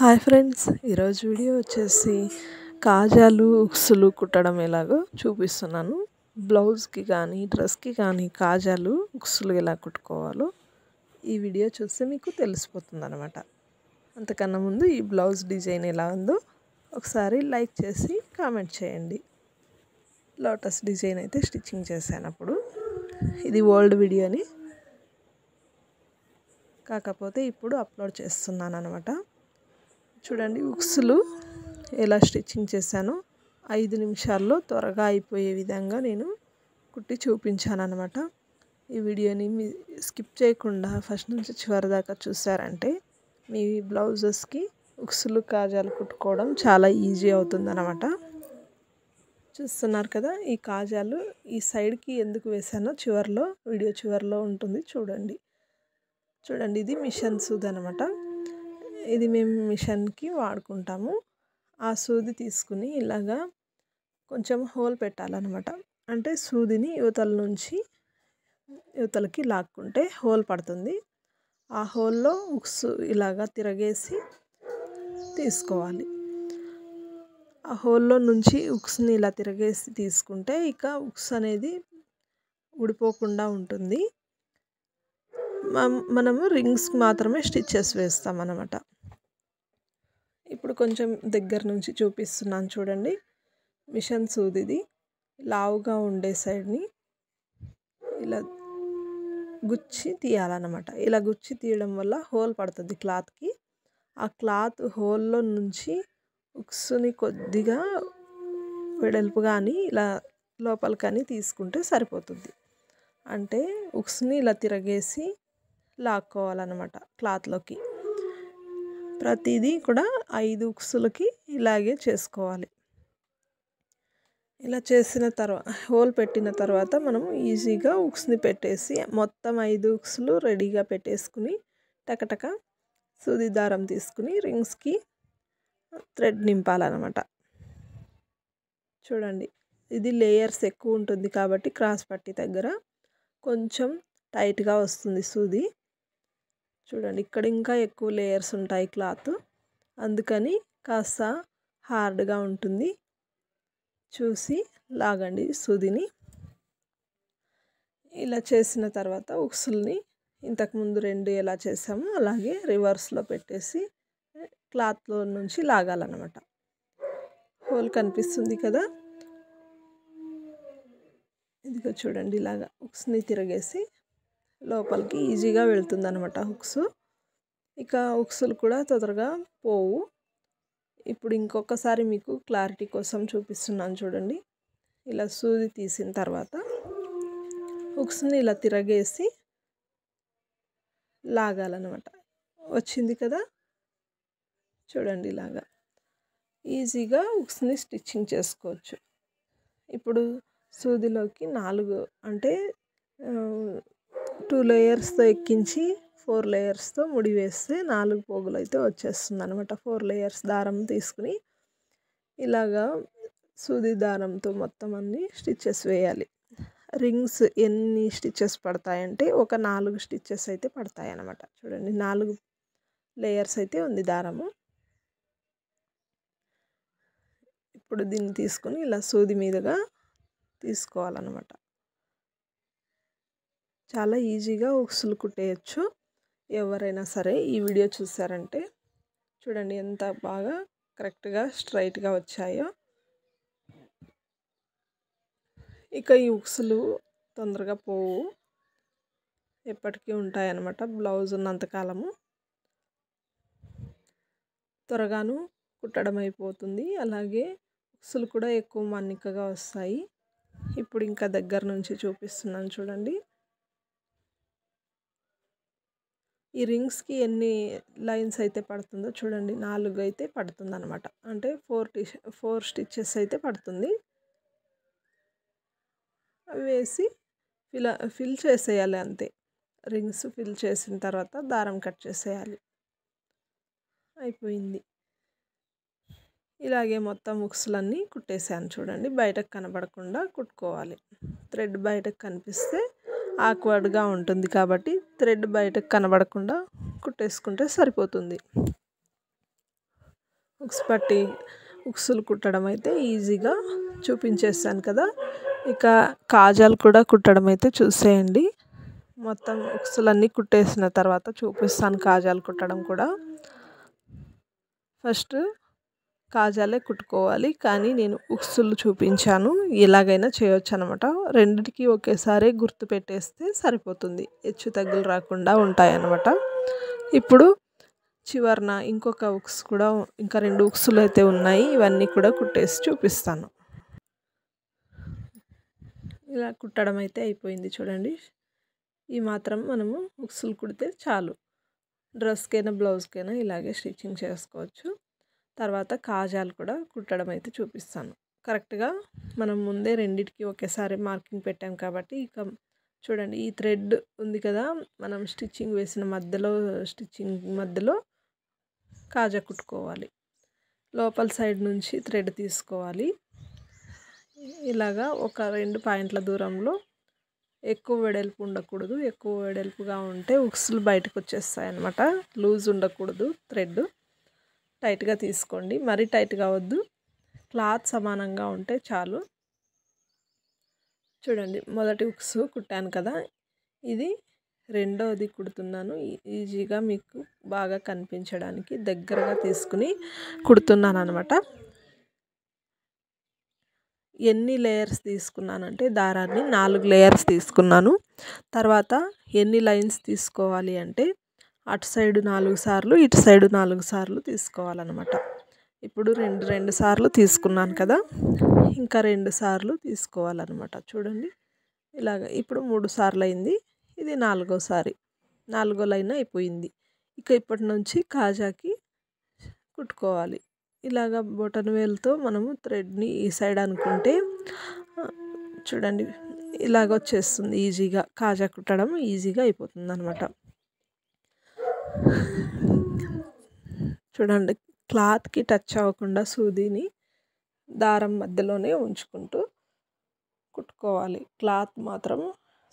hi friends ఈరోజు video వచ్చేసి కాజాలు ఉక్సులు కుట్టడం ఎలాగో చూపిస్తున్నాను బ్లౌజ్కి కానీ డ్రెస్కి కానీ కాజాలు ఉక్సులు ఎలా కుట్టుకోవాలో ఈ వీడియో చూస్తే మీకు తెలిసిపోతుంది అనమాట అంతకన్నా ముందు ఈ బ్లౌజ్ డిజైన్ ఎలా ఉందో ఒకసారి లైక్ చేసి కామెంట్ చేయండి లోటస్ డిజైన్ అయితే స్టిచ్చింగ్ చేశాను అప్పుడు ఇది ఓల్డ్ వీడియోని కాకపోతే ఇప్పుడు అప్లోడ్ చేస్తున్నాను అనమాట చూడండి ఉక్సులు ఎలా స్టిచ్చింగ్ చేశాను ఐదు నిమిషాల్లో త్వరగా అయిపోయే విధంగా నేను కుట్టి చూపించాను అనమాట ఈ వీడియోని మీ స్కిప్ చేయకుండా ఫస్ట్ నుంచి చివరి దాకా చూసారంటే మీ బ్లౌజెస్కి ఉక్సులు కాజాలు కుట్టుకోవడం చాలా ఈజీ అవుతుందన్నమాట చూస్తున్నారు కదా ఈ కాజాలు ఈ సైడ్కి ఎందుకు వేసానో చివరిలో వీడియో చివరిలో ఉంటుంది చూడండి చూడండి ఇది మిషన్ సూద్ అనమాట ఇది మేము మిషన్కి వాడుకుంటాము ఆ సూది తీసుకుని ఇలాగా కొంచెం హోల్ పెట్టాలన్నమాట అంటే సూదిని యువతల నుంచి యువతలకి లాక్కుంటే హోల్ పడుతుంది ఆ హోల్లో ఉక్సు ఇలాగా తిరగేసి తీసుకోవాలి ఆ హోల్లో నుంచి ఉక్స్ని ఇలా తిరగేసి తీసుకుంటే ఇక ఉక్స్ అనేది ఉడిపోకుండా ఉంటుంది మనము రింగ్స్కి మాత్రమే స్టిచ్చెస్ వేస్తాం అన్నమాట ఇప్పుడు కొంచెం దగ్గర నుంచి చూపిస్తున్నాను చూడండి మిషన్ సూదిది లావుగా ఉండే సైడ్ని ఇలా గుచ్చి తీయాలన్నమాట ఇలా గుచ్చి తీయడం వల్ల హోల్ పడుతుంది క్లాత్కి ఆ క్లాత్ హోల్లో నుంచి ఉక్సుని కొద్దిగా వెడల్పు కానీ ఇలా లోపల కానీ తీసుకుంటే సరిపోతుంది అంటే ఉక్స్ని ఇలా తిరగేసి లాక్కోవాలన్నమాట క్లాత్లోకి ప్రతిదీ కూడా ఐదు ఉక్సులకి ఇలాగే చేసుకోవాలి ఇలా చేసిన తర్వాత హోల్ పెట్టిన తర్వాత మనం ఈజీగా ఉక్స్ని పెట్టేసి మొత్తం ఐదు ఉక్సులు రెడీగా పెట్టేసుకుని టకటక సూది దారం తీసుకుని రింగ్స్కి థ్రెడ్ నింపాలన్నమాట చూడండి ఇది లేయర్స్ ఎక్కువ ఉంటుంది కాబట్టి క్రాస్ పట్టి దగ్గర కొంచెం టైట్గా వస్తుంది సూది చూడండి ఇక్కడ ఇంకా ఎక్కువ లేయర్స్ ఉంటాయి క్లాత్ అందుకని కాస్త హార్డ్గా ఉంటుంది చూసి లాగండి సుదిని ఇలా చేసిన తర్వాత ఉక్సుల్ని ఇంతకుముందు రెండు ఎలా చేసామో అలాగే రివర్స్లో పెట్టేసి క్లాత్లో నుంచి లాగాలన్నమాట హోల్ కనిపిస్తుంది కదా ఇదిగో చూడండి ఇలాగా ఉక్స్ని తిరగేసి లోపలికి ఈజీగా వెళుతుంది అనమాట హుక్స్ ఇక హుక్స్లు కూడా తొందరగా పోవు ఇప్పుడు ఇంకొకసారి మీకు క్లారిటీ కోసం చూపిస్తున్నాను చూడండి ఇలా సూది తీసిన తర్వాత హుక్స్ని ఇలా తిరగేసి లాగాలన్నమాట వచ్చింది కదా చూడండి ఇలాగా ఈజీగా హుక్స్ని స్టిచ్చింగ్ చేసుకోవచ్చు ఇప్పుడు సూదిలోకి నాలుగు అంటే టూ లేయర్స్తో ఎక్కించి ఫోర్ లేయర్స్తో ముడి వేస్తే నాలుగు పోగులు అయితే వచ్చేస్తుంది అనమాట ఫోర్ లేయర్స్ దారం తీసుకుని ఇలాగా సూది దారంతో మొత్తం అన్ని స్టిచ్చెస్ వేయాలి రింగ్స్ ఎన్ని స్టిచ్చెస్ పడతాయంటే ఒక నాలుగు స్టిచ్చెస్ అయితే పడతాయి అన్నమాట చూడండి నాలుగు లేయర్స్ అయితే ఉంది దారము ఇప్పుడు దీన్ని తీసుకొని ఇలా సూది మీదుగా తీసుకోవాలన్నమాట చాలా ఈజీగా ఉక్సులు కుట్టేయచ్చు ఎవరైనా సరే ఈ వీడియో చూసారంటే చూడండి ఎంత బాగా కరెక్ట్గా స్ట్రైట్గా వచ్చాయో ఇక ఈ ఉక్సులు తొందరగా పోవు ఎప్పటికీ ఉంటాయన్నమాట బ్లౌజ్ ఉన్నంతకాలము త్వరగాను కుట్టడం అయిపోతుంది అలాగే ఉక్సులు కూడా ఎక్కువ మన్నికగా వస్తాయి ఇప్పుడు ఇంకా దగ్గర నుంచి చూపిస్తున్నాను చూడండి ఈ రింగ్స్కి ఎన్ని లైన్స్ అయితే పడుతుందో చూడండి నాలుగు అయితే పడుతుంది అనమాట అంటే ఫోర్ టీ ఫోర్ స్టిచ్చెస్ అయితే పడుతుంది అవి వేసి ఫిల్ ఫిల్ చేసేయాలి అంతే రింగ్స్ ఫిల్ చేసిన తర్వాత దారం కట్ చేసేయాలి అయిపోయింది ఇలాగే మొత్తం ముక్సులన్నీ కుట్టేసాను చూడండి బయటకు కనబడకుండా కుట్టుకోవాలి థ్రెడ్ బయటకు కనిపిస్తే ఆక్వర్డ్గా ఉంటుంది కాబట్టి థ్రెడ్ బయటకు కనబడకుండా కుట్టేసుకుంటే సరిపోతుంది ఉక్స్ పట్టి ఉక్సులు కుట్టడం అయితే ఈజీగా చూపించేస్తాను కదా ఇక కాజాలు కూడా కుట్టడం అయితే చూసేయండి మొత్తం ఉక్సులన్నీ కుట్టేసిన తర్వాత చూపిస్తాను కాజాలు కుట్టడం కూడా ఫస్ట్ కాజాలే కుట్టుకోవాలి కానీ నేను ఉక్సులు చూపించాను ఎలాగైనా చేయొచ్చు అనమాట రెండిటికి ఒకేసారి గుర్తు పెట్టేస్తే సరిపోతుంది హెచ్చు తగ్గులు రాకుండా ఉంటాయన్నమాట ఇప్పుడు చివరిన ఇంకొక ఉక్స్ కూడా ఇంకా రెండు ఉక్సులు అయితే ఉన్నాయి ఇవన్నీ కూడా కుట్టేసి చూపిస్తాను ఇలా కుట్టడం అయితే అయిపోయింది చూడండి ఈ మాత్రం మనము ఉక్సులు కుడితే చాలు డ్రెస్కైనా బ్లౌజ్కైనా ఇలాగే స్టిచ్చింగ్ చేసుకోవచ్చు తర్వాత కాజాలు కూడా కుట్టడం అయితే చూపిస్తాను కరెక్ట్గా మనం ముందే రెండిటికి ఒకేసారి మార్కింగ్ పెట్టాం కాబట్టి ఇక చూడండి ఈ థ్రెడ్ ఉంది కదా మనం స్టిచ్చింగ్ వేసిన మధ్యలో స్టిచ్చింగ్ మధ్యలో కాజా కుట్టుకోవాలి లోపల సైడ్ నుంచి థ్రెడ్ తీసుకోవాలి ఇలాగా ఒక రెండు పాయింట్ల దూరంలో ఎక్కువ వెడల్పు ఉండకూడదు ఎక్కువ వెడల్పుగా ఉంటే ఉక్సులు బయటకు వచ్చేస్తాయి అన్నమాట లూజ్ ఉండకూడదు థ్రెడ్ టైట్గా తీసుకోండి మరీ టైట్గా వద్దు క్లాత్ సమానంగా ఉంటే చాలు చూడండి మొదటి ఉక్స్ కుట్టాను కదా ఇది రెండోది కుడుతున్నాను ఈజీగా మీకు బాగా కనిపించడానికి దగ్గరగా తీసుకుని కుడుతున్నాను అనమాట ఎన్ని లేయర్స్ తీసుకున్నానంటే దారాన్ని నాలుగు లేయర్స్ తీసుకున్నాను తర్వాత ఎన్ని లైన్స్ తీసుకోవాలి అంటే అటు సైడు నాలుగు సార్లు ఇటు సైడు నాలుగు సార్లు తీసుకోవాలన్నమాట ఇప్పుడు రెండు రెండు సార్లు తీసుకున్నాను కదా ఇంకా రెండు సార్లు తీసుకోవాలన్నమాట చూడండి ఇలాగ ఇప్పుడు మూడు సార్లు అయింది ఇది నాలుగోసారి నాలుగో లైన్ అయిపోయింది ఇక ఇప్పటి నుంచి కాజాకి కుట్టుకోవాలి ఇలాగ బొటన్ వేలుతో మనము థ్రెడ్ని ఈ సైడ్ అనుకుంటే చూడండి ఇలాగ వచ్చేస్తుంది ఈజీగా కాజా కుట్టడం ఈజీగా అయిపోతుంది అనమాట చూడండి క్లాత్కి టచ్ అవ్వకుండా సూదిని దారం మధ్యలోనే ఉంచుకుంటూ కుట్టుకోవాలి క్లాత్ మాత్రం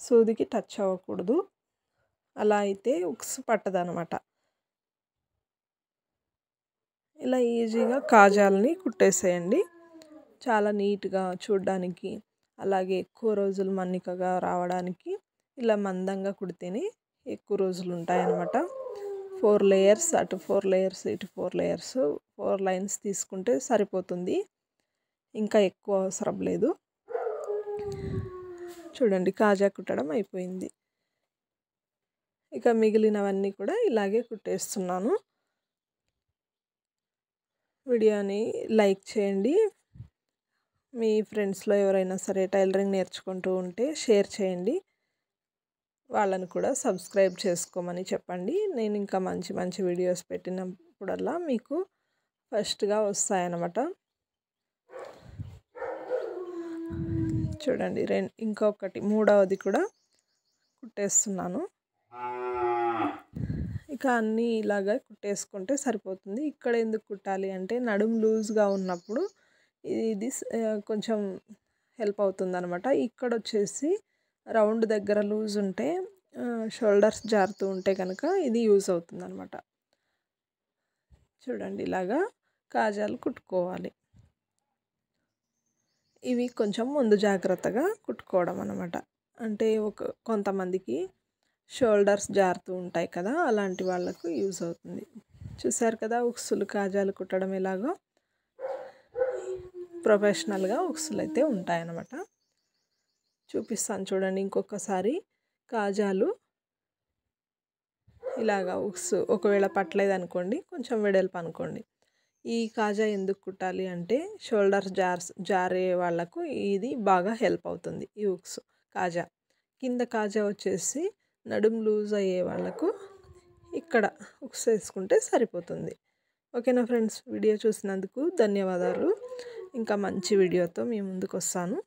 సూదికి టచ్ అవ్వకూడదు అలా అయితే ఉక్స్ పట్టదనమాట ఇలా ఈజీగా కాజాలని కుట్టేసేయండి చాలా నీట్గా చూడడానికి అలాగే ఎక్కువ రోజులు మన్నికగా రావడానికి ఇలా మందంగా కుడితేనే ఎక్కువ రోజులు ఉంటాయన్నమాట ఫోర్ లేయర్స్ అటు ఫోర్ లేయర్స్ ఇటు ఫోర్ లేయర్స్ ఫోర్ లైన్స్ తీసుకుంటే సరిపోతుంది ఇంకా ఎక్కువ అవసరం లేదు చూడండి కాజా కుట్టడం అయిపోయింది ఇక మిగిలినవన్నీ కూడా ఇలాగే కుట్టేస్తున్నాను వీడియోని లైక్ చేయండి మీ ఫ్రెండ్స్లో ఎవరైనా సరే టైలరింగ్ నేర్చుకుంటూ ఉంటే షేర్ చేయండి వాళ్ళని కూడా సబ్స్క్రైబ్ చేసుకోమని చెప్పండి నేను ఇంకా మంచి మంచి వీడియోస్ పెట్టినప్పుడల్లా మీకు ఫస్ట్గా వస్తాయన్నమాట చూడండి రెం ఇంకొకటి మూడవది కూడా కుట్టేస్తున్నాను ఇక అన్నీ ఇలాగ కుట్టేసుకుంటే సరిపోతుంది ఇక్కడ ఎందుకు కుట్టాలి అంటే నడుము లూజ్గా ఉన్నప్పుడు ఇది కొంచెం హెల్ప్ అవుతుంది అనమాట ఇక్కడ వచ్చేసి రౌండ్ దగ్గర లూజ్ ఉంటే షోల్డర్స్ జారుతూ ఉంటే కనుక ఇది యూజ్ అవుతుంది అనమాట చూడండి ఇలాగా కాజాలు కుట్టుకోవాలి ఇవి కొంచెం ముందు జాగ్రత్తగా కుట్టుకోవడం అనమాట అంటే ఒక కొంతమందికి షోల్డర్స్ జారుతూ ఉంటాయి కదా అలాంటి వాళ్ళకు యూజ్ అవుతుంది చూశారు కదా ఉక్సులు కాజాలు కుట్టడం ఎలాగో ప్రొఫెషనల్గా ఉక్సులు అయితే ఉంటాయన్నమాట చూపిస్తాను చూడండి ఇంకొకసారి కాజాలు ఇలాగా ఉక్స్ ఒకవేళ పట్టలేదు అనుకోండి కొంచెం వెడల్పు అనుకోండి ఈ కాజా ఎందుకు కుట్టాలి అంటే షోల్డర్ జార్స్ జారే వాళ్ళకు ఇది బాగా హెల్ప్ అవుతుంది ఈ ఉక్స్ కాజా కింద కాజా వచ్చేసి నడుం లూజ్ అయ్యే వాళ్ళకు ఇక్కడ ఉక్స్ వేసుకుంటే సరిపోతుంది ఓకేనా ఫ్రెండ్స్ వీడియో చూసినందుకు ధన్యవాదాలు ఇంకా మంచి వీడియోతో మీ ముందుకు వస్తాను